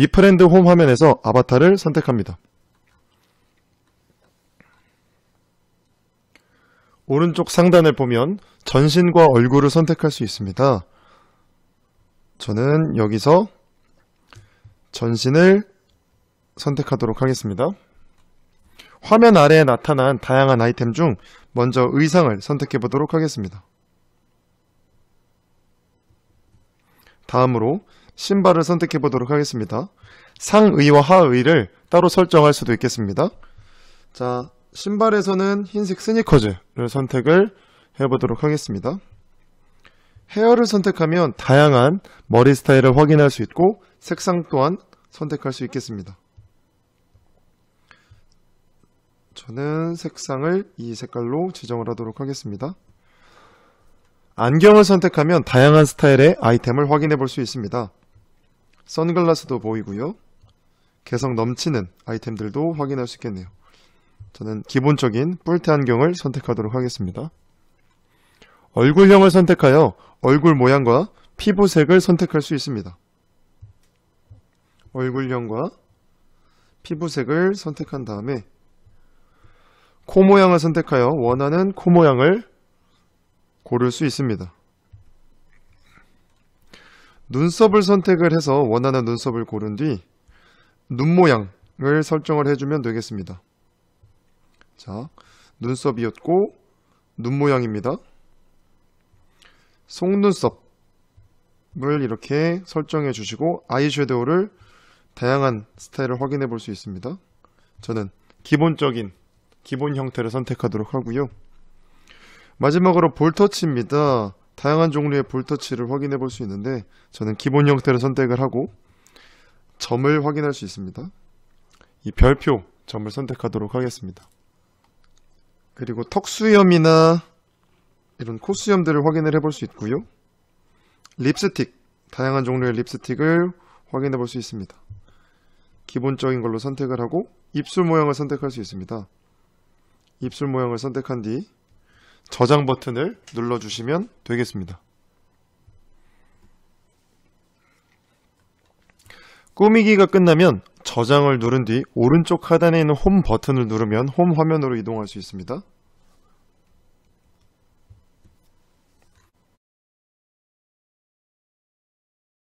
이프랜드홈 화면에서 아바타를 선택합니다. 오른쪽 상단을 보면 전신과 얼굴을 선택할 수 있습니다. 저는 여기서 전신을 선택하도록 하겠습니다. 화면 아래에 나타난 다양한 아이템 중 먼저 의상을 선택해 보도록 하겠습니다. 다음으로 신발을 선택해 보도록 하겠습니다. 상의와 하의를 따로 설정할 수도 있겠습니다. 자, 신발에서는 흰색 스니커즈를 선택을 해보도록 하겠습니다. 헤어를 선택하면 다양한 머리 스타일을 확인할 수 있고 색상 또한 선택할 수 있겠습니다. 저는 색상을 이 색깔로 지정을 하도록 하겠습니다. 안경을 선택하면 다양한 스타일의 아이템을 확인해 볼 수 있습니다. 선글라스도 보이고요. 개성 넘치는 아이템들도 확인할 수 있겠네요. 저는 기본적인 뿔테 안경을 선택하도록 하겠습니다. 얼굴형을 선택하여 얼굴 모양과 피부색을 선택할 수 있습니다. 얼굴형과 피부색을 선택한 다음에 코 모양을 선택하여 원하는 코 모양을 고를 수 있습니다. 눈썹을 선택을 해서 원하는 눈썹을 고른 뒤 눈 모양을 설정을 해주면 되겠습니다. 자, 눈썹이었고 눈 모양입니다. 속눈썹을 이렇게 설정해 주시고 아이섀도우를 다양한 스타일을 확인해 볼 수 있습니다. 저는 기본적인 기본 형태를 선택하도록 하고요. 마지막으로 볼터치입니다. 다양한 종류의 볼터치를 확인해 볼 수 있는데 저는 기본 형태를 선택을 하고 점을 확인할 수 있습니다. 이 별표 점을 선택하도록 하겠습니다. 그리고 턱수염이나 이런 코수염들을 확인을 해 볼 수 있고요. 립스틱, 다양한 종류의 립스틱을 확인해 볼 수 있습니다. 기본적인 걸로 선택을 하고 입술 모양을 선택할 수 있습니다. 입술 모양을 선택한 뒤 저장 버튼을 눌러주시면 되겠습니다. 꾸미기가 끝나면 저장을 누른 뒤 오른쪽 하단에 있는 홈 버튼을 누르면 홈 화면으로 이동할 수 있습니다.